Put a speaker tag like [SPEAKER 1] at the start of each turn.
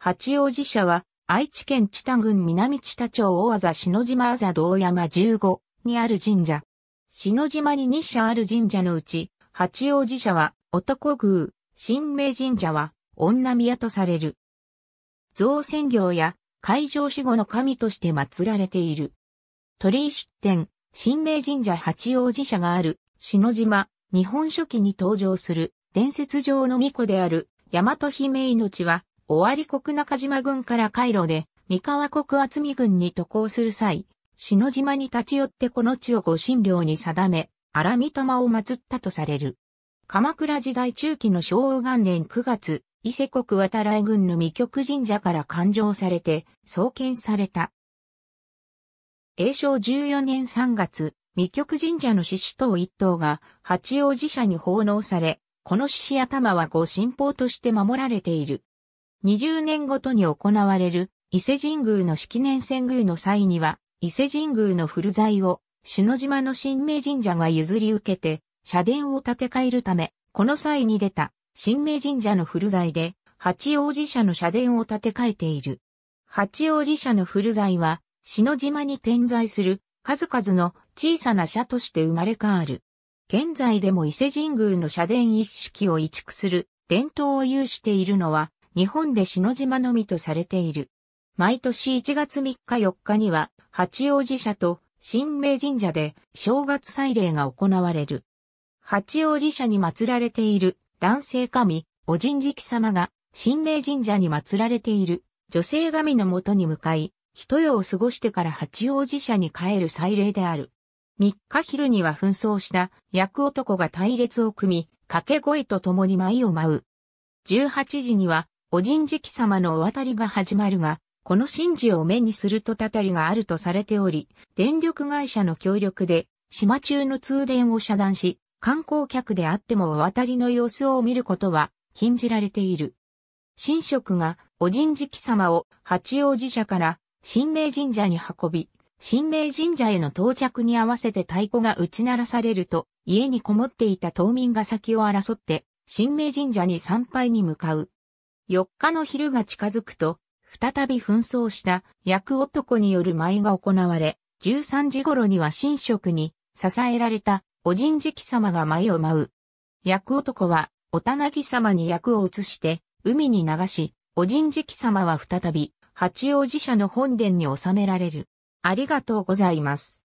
[SPEAKER 1] 八王子社は、愛知県知多郡南知多町大字篠島あざ道山15にある神社。篠島に2社ある神社のうち、八王子社は男宮、神明神社は女宮とされる。造船業や海上守護の神として祀られている。鳥居出展、神明神社八王子社がある、篠島、日本書紀に登場する伝説上の巫女である、大和姫命は、尾張国中島軍から海路で、三河国厚見軍に渡航する際、篠島に立ち寄ってこの地を御神領に定め、荒御玉を祀ったとされる。鎌倉時代中期の昭和元年9月、伊勢国渡来軍の未局神社から勘定されて、創建された。永正14年3月、未局神社の獅子頭一頭が八王子社に奉納され、この獅子頭は御神宝として守られている。20年ごとに行われる伊勢神宮の式年遷宮の際には、伊勢神宮の古材を、篠島の神明神社が譲り受けて、社殿を建て替えるため、この際に出た、神明神社の古材で、八王子社の社殿を建て替えている。八王子社の古材は、篠島に点在する、数々の小さな社として生まれ変わる。現在でも伊勢神宮の社殿一式を移築する伝統を有しているのは、日本で篠島のみとされている。毎年1月3日4日には、八王子社と新明神社で正月祭礼が行われる。八王子社に祀られている男性神、お神敷様が、新明神社に祀られている女性神のもとに向かい、一夜を過ごしてから八王子社に帰る祭礼である。3日昼には紛争した役男が隊列を組み、掛け声と共に舞を舞う。18時にはお神事記様のお渡りが始まるが、この神事を目にするとたたりがあるとされており、電力会社の協力で、島中の通電を遮断し、観光客であってもお渡りの様子を見ることは禁じられている。神職がお神事記様を八王子社から神明神社に運び、神明神社への到着に合わせて太鼓が打ち鳴らされると、家にこもっていた島民が先を争って、神明神社に参拝に向かう。4日の昼が近づくと、再び紛争した役男による舞が行われ、13時頃には神職に支えられたお人事貴様が舞を舞う。役男はおたなぎ様に役を移して海に流し、お人事貴様は再び八王子社の本殿に収められる。ありがとうございます。